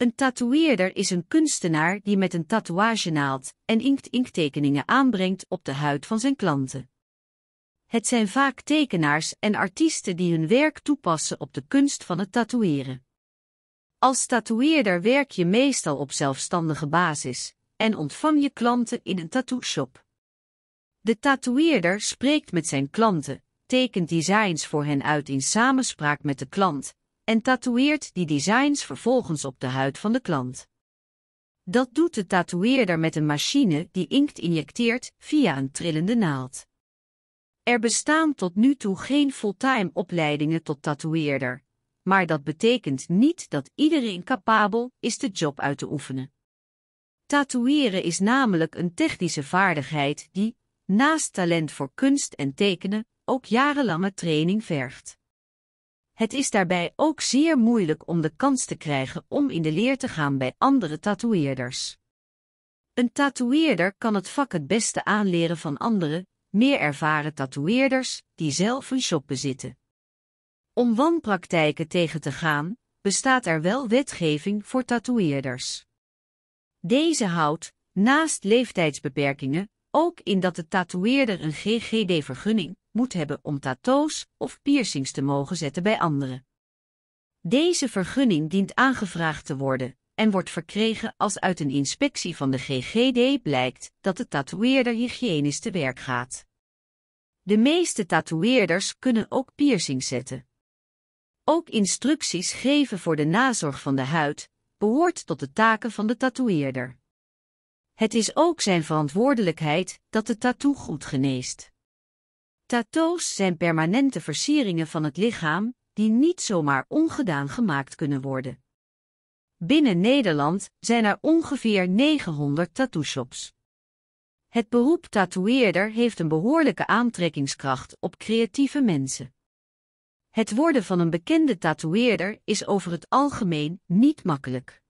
Een tatoeëerder is een kunstenaar die met een tatoeage naald en inkt-inktekeningen aanbrengt op de huid van zijn klanten. Het zijn vaak tekenaars en artiesten die hun werk toepassen op de kunst van het tatoeëren. Als tatoeëerder werk je meestal op zelfstandige basis en ontvang je klanten in een tattooshop. shop De tatoeëerder spreekt met zijn klanten, tekent designs voor hen uit in samenspraak met de klant en tatoeëert die designs vervolgens op de huid van de klant. Dat doet de tatoeëerder met een machine die inkt injecteert via een trillende naald. Er bestaan tot nu toe geen fulltime opleidingen tot tatoeëerder, maar dat betekent niet dat iedereen capabel is de job uit te oefenen. Tatoeëren is namelijk een technische vaardigheid die, naast talent voor kunst en tekenen, ook jarenlange training vergt. Het is daarbij ook zeer moeilijk om de kans te krijgen om in de leer te gaan bij andere tatoeëerders. Een tatoeëerder kan het vak het beste aanleren van andere, meer ervaren tatoeëerders die zelf een shop bezitten. Om wanpraktijken tegen te gaan, bestaat er wel wetgeving voor tatoeëerders. Deze houdt, naast leeftijdsbeperkingen, ook in dat de tatoeëerder een GGD-vergunning, moet hebben om tattoos of piercings te mogen zetten bij anderen. Deze vergunning dient aangevraagd te worden en wordt verkregen als uit een inspectie van de GGD blijkt dat de tatoeëerder hygiënisch te werk gaat. De meeste tatoeëerders kunnen ook piercings zetten. Ook instructies geven voor de nazorg van de huid behoort tot de taken van de tatoeëerder. Het is ook zijn verantwoordelijkheid dat de tattoo goed geneest. Tatoos zijn permanente versieringen van het lichaam, die niet zomaar ongedaan gemaakt kunnen worden. Binnen Nederland zijn er ongeveer 900 tattooshops. Het beroep tatoeëerder heeft een behoorlijke aantrekkingskracht op creatieve mensen. Het worden van een bekende tatoeëerder is over het algemeen niet makkelijk.